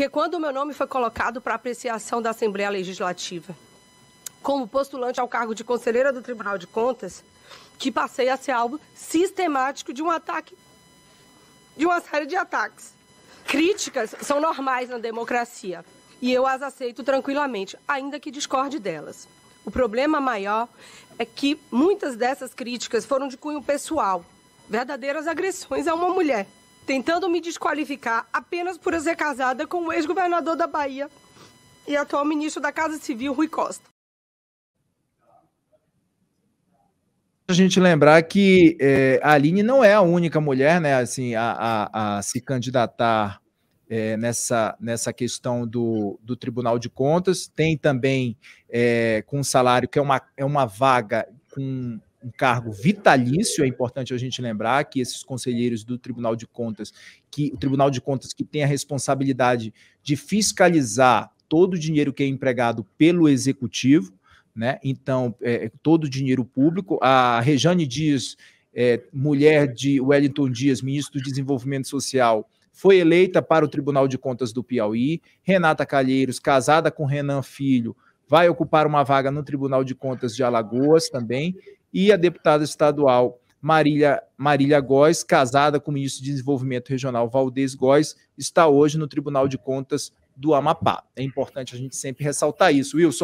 que quando o meu nome foi colocado para apreciação da Assembleia Legislativa, como postulante ao cargo de conselheira do Tribunal de Contas, que passei a ser alvo sistemático de um ataque, de uma série de ataques. Críticas são normais na democracia e eu as aceito tranquilamente, ainda que discorde delas. O problema maior é que muitas dessas críticas foram de cunho pessoal, verdadeiras agressões a uma mulher tentando me desqualificar apenas por eu ser casada com o ex-governador da Bahia e atual ministro da Casa Civil, Rui Costa. a gente lembrar que é, a Aline não é a única mulher né, assim, a, a, a se candidatar é, nessa, nessa questão do, do Tribunal de Contas. Tem também é, com um salário que é uma, é uma vaga com um cargo vitalício, é importante a gente lembrar que esses conselheiros do Tribunal de Contas, que o Tribunal de Contas que tem a responsabilidade de fiscalizar todo o dinheiro que é empregado pelo executivo, né? Então, é, todo o dinheiro público. A Rejane Dias, é, mulher de Wellington Dias, ministro do Desenvolvimento Social, foi eleita para o Tribunal de Contas do Piauí. Renata Calheiros, casada com Renan Filho, vai ocupar uma vaga no Tribunal de Contas de Alagoas também e a deputada estadual Marília, Marília Góes, casada com o ministro de Desenvolvimento Regional Valdez Góes, está hoje no Tribunal de Contas do Amapá. É importante a gente sempre ressaltar isso. Wilson.